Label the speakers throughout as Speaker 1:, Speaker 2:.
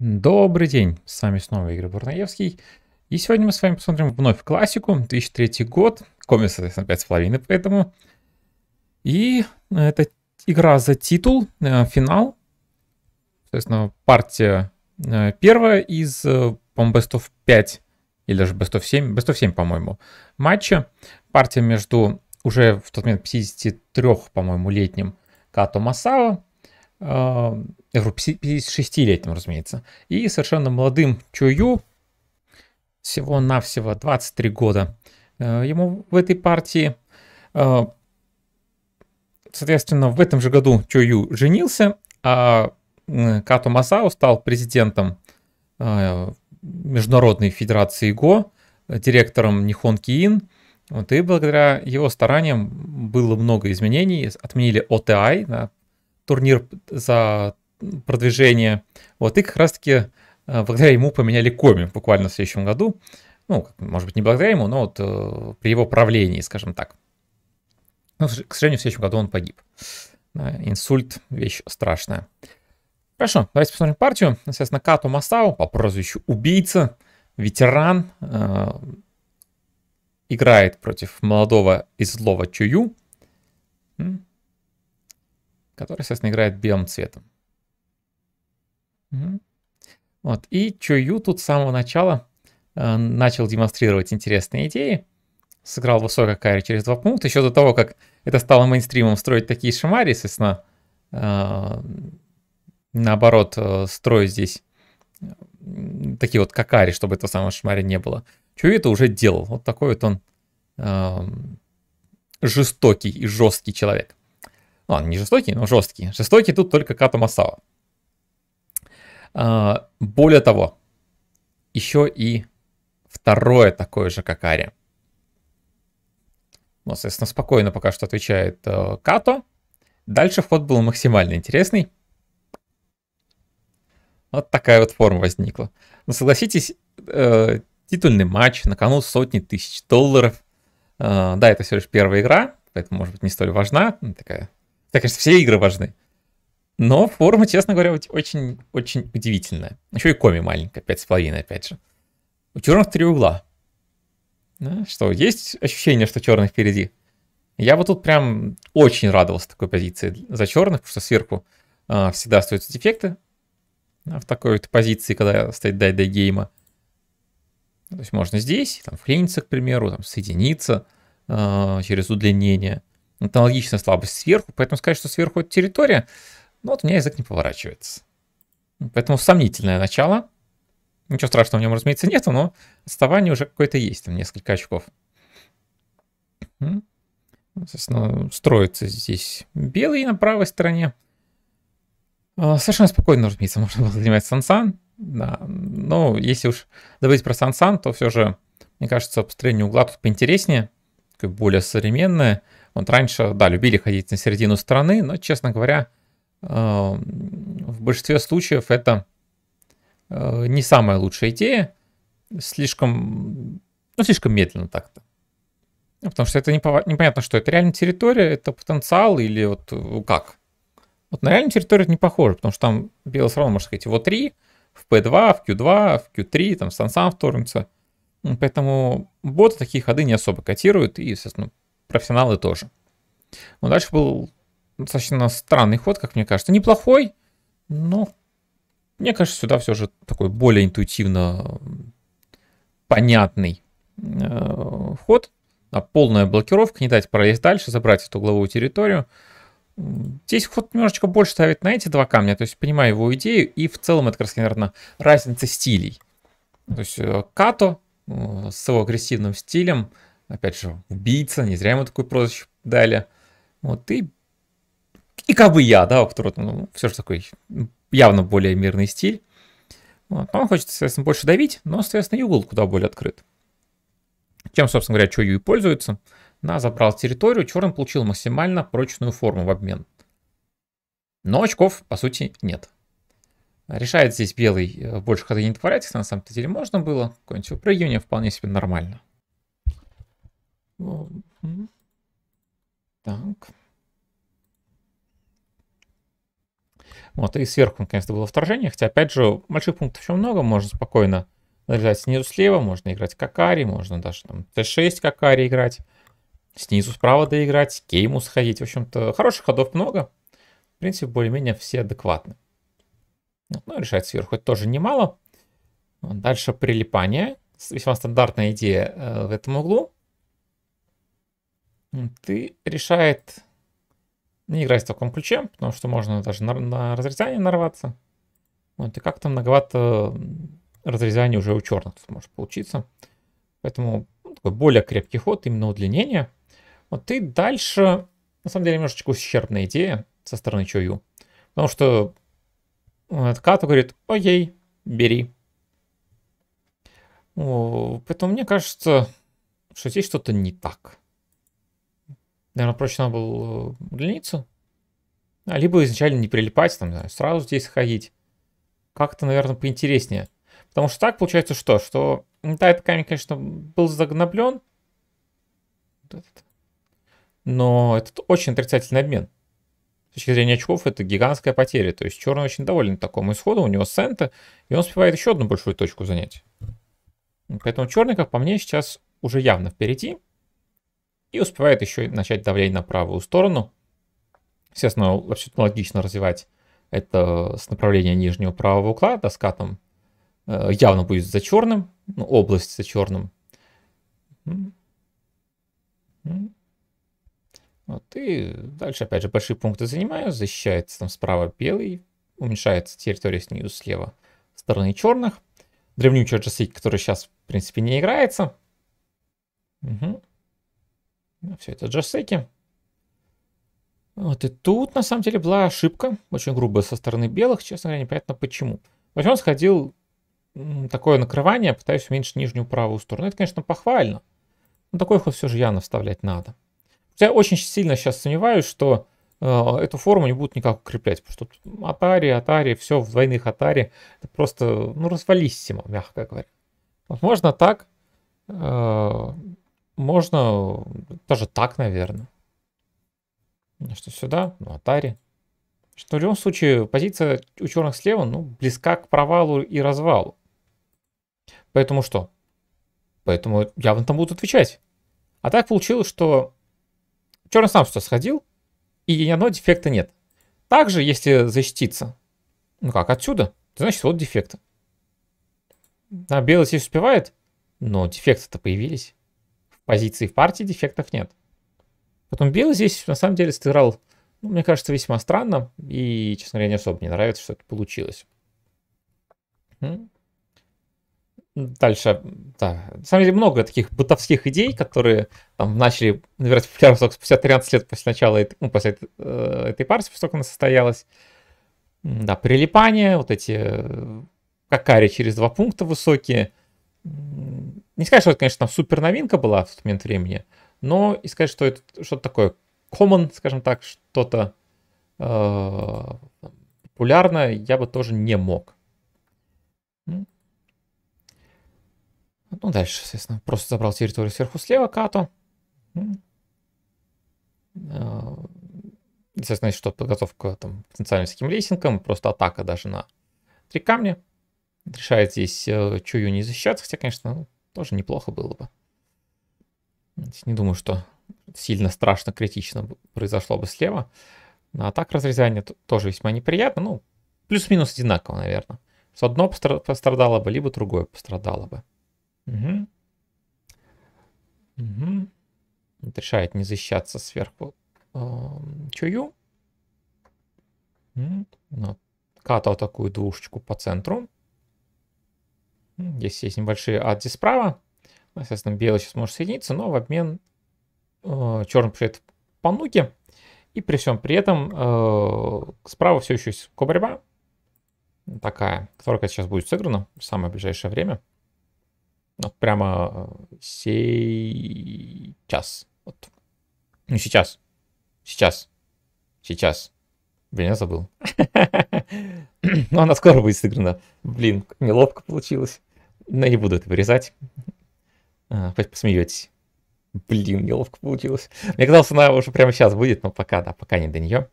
Speaker 1: Добрый день, с вами снова Игорь Бурнаевский. И сегодня мы с вами посмотрим вновь классику, 2003 год, комикс, соответственно, 5,5, поэтому. И э, это игра за титул, э, финал. Соответственно, партия э, первая из, по-моему, Best of 5 или даже Best of 7, Best of 7, по-моему, матча. Партия между уже в тот момент 53, по-моему, летним Като Масао 56-летним, разумеется, и совершенно молодым Чую, всего-навсего 23 года э, ему в этой партии. Э, соответственно, в этом же году Чую женился, а Като Масао стал президентом э, Международной Федерации ГО, директором Нихон Киин. Вот, и благодаря его стараниям было много изменений. Отменили ОТИ да, турнир за продвижение. Вот, и как раз-таки э, благодаря ему поменяли коми буквально в следующем году. Ну, может быть, не благодаря ему, но вот э, при его правлении, скажем так. Но, к сожалению, в следующем году он погиб. инсульт – вещь страшная. Хорошо, давайте посмотрим партию. Соответственно, Като Масао по прозвищу Убийца, ветеран, э, играет против молодого и злого Чую, который, соответственно, играет белым цветом. Вот. И Чую тут с самого начала э, начал демонстрировать интересные идеи. Сыграл высокое карри через два пункта. Еще до того, как это стало мейнстримом строить такие шамари, естественно, э, наоборот, э, строю здесь такие вот какари, чтобы этого самого шмаря не было. Чую это уже делал. Вот такой вот он э, жестокий и жесткий человек. Ну, он не жестокий, но жесткий. Жестокий тут только Като Масао. А, более того, еще и второе такое же, как Ари. Ну, соответственно, спокойно пока что отвечает э, Като. Дальше вход был максимально интересный. Вот такая вот форма возникла. Но ну, согласитесь, э, титульный матч, на кону сотни тысяч долларов. Э, да, это все лишь первая игра, поэтому, может быть, не столь важна. Такая. Так, конечно, все игры важны. Но форма, честно говоря, очень-очень удивительная. Еще и коми маленькая, пять с половиной, опять же. У черных три угла. Да, что, есть ощущение, что черных впереди? Я вот тут прям очень радовался такой позиции за черных, потому что сверху э, всегда остаются дефекты да, в такой вот позиции, когда стоит дай-дай гейма. То есть можно здесь, там, вклиниться, к примеру, там, соединиться э, через удлинение. Это аналогичная слабость сверху, поэтому сказать, что сверху это территория, но ну вот у меня язык не поворачивается. Поэтому сомнительное начало. Ничего страшного в нем, разумеется, нету, но отставание уже какое-то есть, там несколько очков. Соответственно, строится здесь белый на правой стороне. А, совершенно спокойно, разумеется, можно было занимать Сансан. Да. Но если уж говорить про Сансан, то все же, мне кажется, построение угла тут поинтереснее, более современное. Вот раньше, да, любили ходить на середину страны, но, честно говоря, Эм, в большинстве случаев это э, не самая лучшая идея. Слишком, ну, слишком медленно так-то. Ну, потому что это непонятно, что это реальная территория, это потенциал или вот э, как. Вот на реальную территорию это не похоже, потому что там белый все равно может сходить в О3, в P2, в Q2, в Q3, там стансан вторгнется. Поэтому боты такие ходы не особо котируют, и, естественно, профессионалы тоже. Но дальше был ну, достаточно странный ход, как мне кажется. Неплохой, но мне кажется, сюда все же такой более интуитивно понятный э, ход. А полная блокировка, не дать пролезть дальше, забрать эту угловую территорию. Здесь ход немножечко больше ставит на эти два камня, то есть понимаю его идею, и в целом это, как наверное, разница стилей. То есть э, Като э, с его агрессивным стилем, опять же, убийца, не зря ему такой прозвище дали. Вот, и и как бы я, да, у которого ну, все же такой явно более мирный стиль. Вот. Он хочет, соответственно, больше давить, но, соответственно, и угол куда более открыт. Чем, собственно говоря, Чою и пользуется. На забрал территорию, черный получил максимально прочную форму в обмен. Но очков, по сути, нет. Решает здесь белый э, больше хода не творять, на самом-то деле можно было. Какое-нибудь выпрыгивание вполне себе нормально. Так. Вот, и сверху, наконец-то, было вторжение, хотя, опять же, больших пунктов еще много, можно спокойно нарезать снизу слева, можно играть какари, можно даже там Т6 какари играть, снизу справа доиграть, кейму сходить, в общем-то, хороших ходов много, в принципе, более-менее все адекватны. Вот, ну, решать сверху это тоже немало. Дальше прилипание, весьма стандартная идея э, в этом углу. Ты решает ну, не играть в таком ключе, потому что можно даже на, на разрезание нарваться. Вот, и как-то многовато разрезание уже у черных может получиться. Поэтому ну, такой более крепкий ход, именно удлинение. Вот и дальше, на самом деле, немножечко ущербная идея со стороны Чою. Потому что вот, Като говорит, окей, бери. Поэтому мне кажется, что здесь что-то не так. Наверное, проще надо было удлиниться. Э, а, либо изначально не прилипать, там, знаю, сразу здесь ходить. Как-то, наверное, поинтереснее. Потому что так получается что? Что, да, этот камень, конечно, был загноблен. Но это очень отрицательный обмен. С точки зрения очков это гигантская потеря. То есть черный очень доволен такому исходу, у него сента, и он успевает еще одну большую точку занять. Поэтому черный, как по мне, сейчас уже явно впереди и успевает еще начать давление на правую сторону. Естественно, абсолютно логично развивать это с направления нижнего правого угла, доска там э, явно будет за черным, ну, область за черным. Вот, и дальше, опять же, большие пункты занимаю, защищается там справа белый, уменьшается территория снизу слева стороны черных. Древнючая джасейка, которая сейчас, в принципе, не играется. Угу. Ну, все это джасеки. Вот и тут, на самом деле, была ошибка, очень грубая со стороны белых, честно говоря, непонятно почему. Вообще он сходил такое накрывание, пытаюсь уменьшить нижнюю правую сторону. Это, конечно, похвально. Но такой ход все же явно вставлять надо. Я очень сильно сейчас сомневаюсь, что э, эту форму не будут никак укреплять, потому что тут Atari, Atari, все в двойных Atari, это просто, ну, развалиссимо, мягко говоря. Вот можно так, э, можно тоже так, наверное. Что сюда? Ну, Atari. Что в любом случае позиция у черных слева ну, близка к провалу и развалу. Поэтому что? Поэтому явно там будут отвечать. А так получилось, что черный сам что сходил, и ни одного дефекта нет. Также, если защититься, ну как, отсюда, то значит вот дефекты. А белый здесь успевает, но дефекты-то появились позиций в партии, дефектов нет. Потом белый здесь на самом деле сыграл, ну, мне кажется, весьма странно. И, честно говоря, не особо не нравится, что это получилось. Дальше, да, на самом деле много таких бытовских идей, которые там начали набирать популярность только спустя 13 лет после начала, ну, после э, этой партии, после она состоялась. Да, прилипание, вот эти э, какари через два пункта высокие, не сказать, что это, конечно, там супер новинка была в тот момент времени, но и сказать, что это что-то такое common, скажем так, что-то э, популярное, я бы тоже не мог. Ну, ну дальше, соответственно, просто забрал территорию сверху слева кату. Ну. Э, соответственно, что подготовка там, потенциальным всяким лесенкам, просто атака даже на три камня. Решает здесь э, Чую не защищаться, хотя, конечно, тоже неплохо было бы. Не думаю, что сильно страшно, критично произошло бы слева. Ну, а так разрезание тоже весьма неприятно. Ну, плюс-минус одинаково, наверное. Что одно пострадало бы, либо другое пострадало бы. Угу. Угу. Решает не защищаться сверху э, чую. Угу. Ката атакует двушечку по центру. Здесь есть небольшие адзи справа. Ну, Соответственно, белый сейчас может соединиться, но в обмен э, черный получает по нуке. И при всем при этом э, справа все еще есть кобряба. Такая, которая сейчас будет сыграна в самое ближайшее время. Вот прямо э, сейчас. Вот. Ну, сейчас. Сейчас. Сейчас. Блин, я забыл. Но ну, она скоро будет сыграна. Блин, неловко получилось. Но ну, не буду это вырезать. хоть а, посмеетесь. Блин, неловко получилось. Мне казалось, она уже прямо сейчас будет, но пока, да, пока не до нее.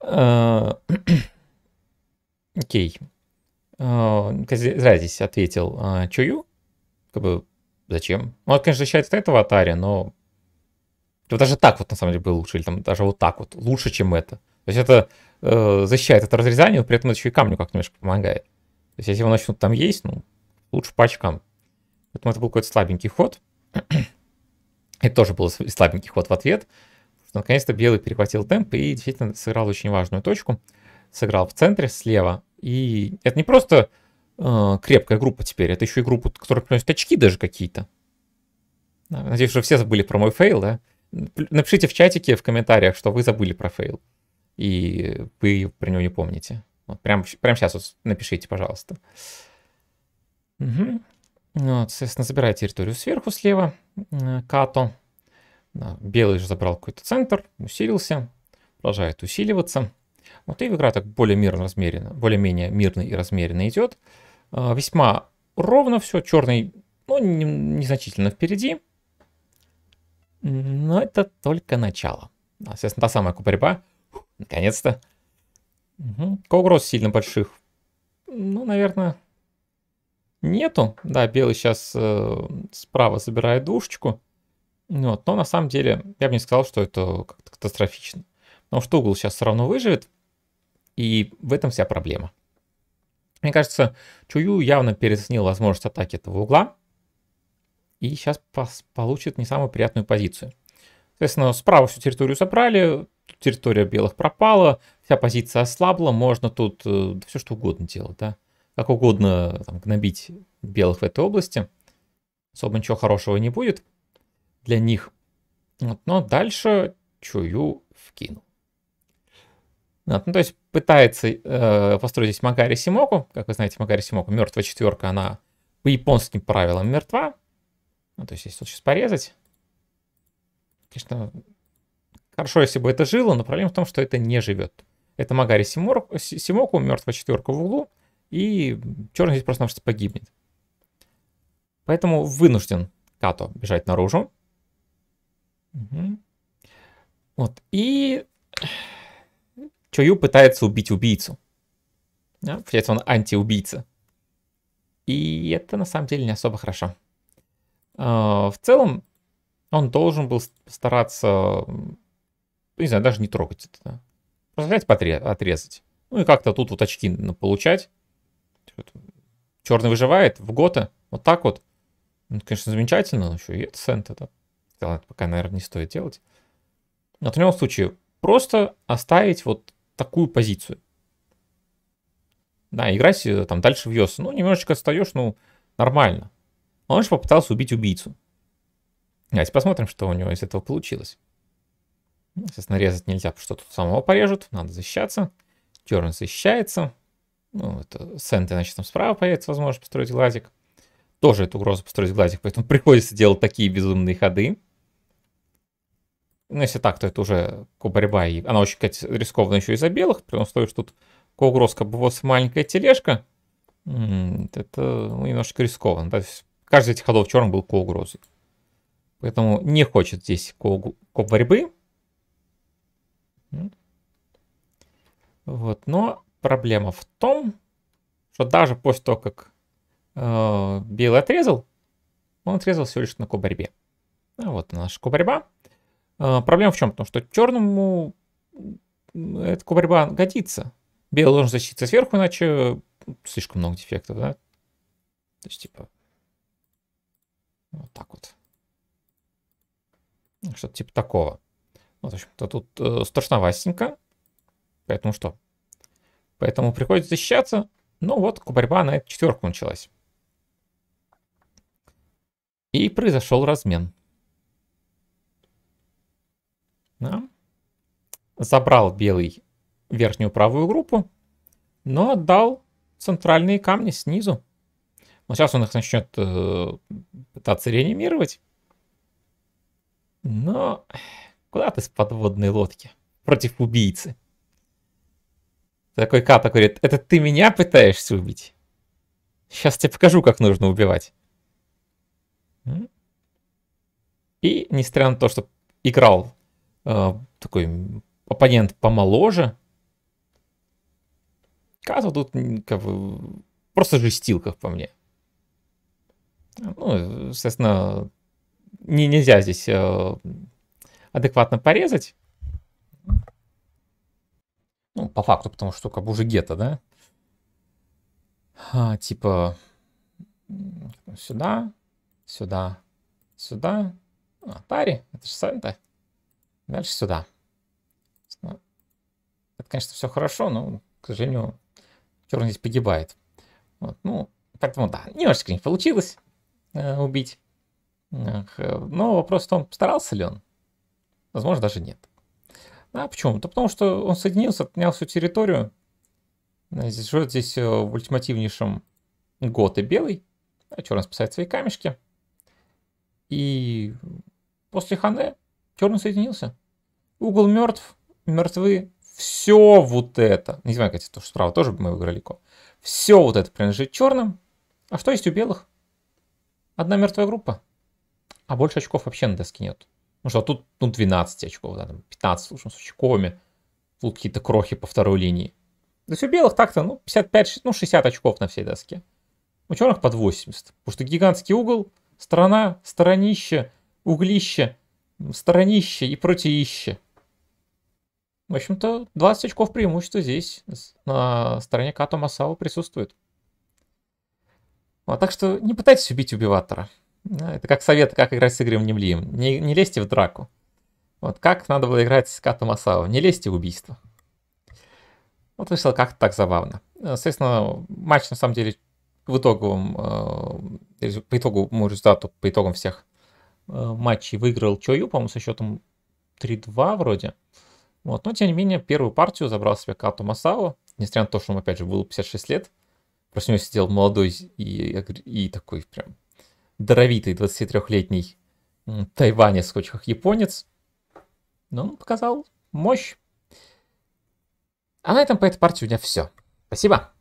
Speaker 1: А, окей. А, Зря здесь ответил а, Чую. Как бы, зачем? Ну, Он, конечно, защищает от этого Атари, но... Вот даже так вот, на самом деле, было лучше. Или там даже вот так вот. Лучше, чем это. То есть это э, защищает от разрезания, но при этом это еще и камню как то немножко помогает. То есть если его начнут там есть, ну, лучше по очкам. Поэтому это был какой-то слабенький ход. это тоже был слабенький ход в ответ. наконец-то белый перехватил темп и действительно сыграл очень важную точку. Сыграл в центре, слева. И это не просто э, крепкая группа теперь, это еще и группа, которая приносит очки даже какие-то. Надеюсь, что все забыли про мой фейл, да? Напишите в чатике, в комментариях, что вы забыли про фейл. И вы про него не помните. Вот прям, прямо сейчас вот напишите, пожалуйста. Uh, Угу. Вот, соответственно, забирает территорию сверху слева, э, Като. Белый же забрал какой-то центр, усилился, продолжает усиливаться. Вот и игра так более мирно размеренно, более-менее мирно и размеренно идет. А, весьма ровно все, черный, ну, незначительно впереди. Но это только начало. Соответственно, та самая борьба. Наконец-то. Угу. Коугроз сильно больших. Ну, наверное, нету. Да, белый сейчас э, справа забирает двушечку. Вот. Но на самом деле я бы не сказал, что это как-то катастрофично. Потому что угол сейчас все равно выживет. И в этом вся проблема. Мне кажется, Чую явно переоценил возможность атаки этого угла. И сейчас получит не самую приятную позицию. Соответственно, справа всю территорию забрали, территория белых пропала, вся позиция ослабла, можно тут э, все что угодно делать, да как угодно там, гнобить белых в этой области. Особо ничего хорошего не будет для них. Вот, но дальше чую вкину. Вот, ну, то есть пытается э, построить здесь Магари Симоку. Как вы знаете, Магари Симоку, мертвая четверка, она по японским правилам мертва. Ну, то есть если тут сейчас порезать. Конечно, хорошо, если бы это жило, но проблема в том, что это не живет. Это Магари Симоку мертвая четверка в углу и черный здесь просто погибнет. Поэтому вынужден Като бежать наружу. Угу. Вот, и Чою пытается убить убийцу. Да? Получается, он антиубийца. И это на самом деле не особо хорошо. А, в целом, он должен был стараться, не знаю, даже не трогать это. Да? Просто взять, отрезать. Ну и как-то тут вот очки получать. Черный выживает в Гота, вот так вот. Ну, это, конечно, замечательно, но еще и это сент это. это пока, наверное, не стоит делать. Но в любом случае, просто оставить вот такую позицию. Да, играть э, там дальше в Йос. Ну, немножечко отстаешь, ну, нормально. А он же попытался убить убийцу. Давайте посмотрим, что у него из этого получилось. Ну, сейчас нарезать нельзя, потому что тут самого порежут. Надо защищаться. Черный защищается ну, это сенты, значит, там справа появится возможность построить глазик. Тоже эту угрозу построить глазик, поэтому приходится делать такие безумные ходы. Ну, если так, то это уже борьба. И она очень, кстати, рискованная еще и за белых, при том, что тут угроз как бы вот маленькая тележка. Это ну, немножко рискованно. Да? Каждый из этих ходов черным был ко угрозой. Поэтому не хочет здесь ко, ко борьбы. Вот, но проблема в том, что даже после того, как э, Билл отрезал, он отрезал всего лишь на ко А вот наша ко Э, проблема в чем? Потому что черному эта ко годится. Белый должен защититься сверху, иначе слишком много дефектов, да? То есть, типа, вот так вот. Что-то типа такого. Вот, ну, в общем-то, тут э, страшновастенько. Поэтому что? Поэтому приходится защищаться. Ну вот, борьба на эту четверку началась. И произошел размен. Да. Забрал белый верхнюю правую группу, но отдал центральные камни снизу. Вот сейчас он их начнет э, пытаться реанимировать. Но куда ты с подводной лодки против убийцы? Такой Ката говорит, это ты меня пытаешься убить? Сейчас тебе покажу, как нужно убивать. И, несмотря на то, что играл э, такой оппонент помоложе, Ката тут как бы просто жестил, как по мне. Ну, соответственно, не, нельзя здесь э, адекватно порезать. Ну, по факту, потому что как бы уже гетто, да? А, типа сюда, сюда, сюда. А, тари, это же сента. Дальше сюда. Ну, это, конечно, все хорошо, но, к сожалению, черный здесь погибает. Вот, ну, поэтому да, немножечко не получилось э, убить. Э, но вопрос в том, старался ли он. Возможно, даже нет. А почему? Да потому что он соединился, отнял всю территорию. Здесь живет здесь э, в ультимативнейшем год и белый. А черный спасает свои камешки. И после Хане черный соединился. Угол мертв, мертвы. Все вот это. Не знаю, кстати, то, что справа тоже мы выиграли ко. Все вот это принадлежит черным. А что есть у белых? Одна мертвая группа. А больше очков вообще на доске нет. Ну что, а тут ну, 12 очков, да, там 15 лучше с очковыми. Тут какие-то крохи по второй линии. То есть у белых так-то, ну, 55, ну, 60 очков на всей доске. У черных под 80. Потому что гигантский угол, сторона, сторонище, углище, сторонище и протиище. В общем-то, 20 очков преимущества здесь на стороне Като Масао присутствует. А, так что не пытайтесь убить убиватора. Ну, это как совет, как играть с Игорем Немлием. Не, не лезьте в драку. Вот как надо было играть с Като Масао. Не лезьте в убийство. Вот вышло как-то так забавно. Э, соответственно, матч на самом деле в итоговом, э, по итоговому результату, по итогам всех э, матчей выиграл Чою, по-моему, со счетом 3-2 вроде. Вот. Но, тем не менее, первую партию забрал себе Като Масао, несмотря на то, что ему опять же, был 56 лет. Просто у него сидел молодой и, и такой прям даровитый 23-летний тайванец, в как японец, но ну, он показал мощь. А на этом по этой партии у меня все. Спасибо.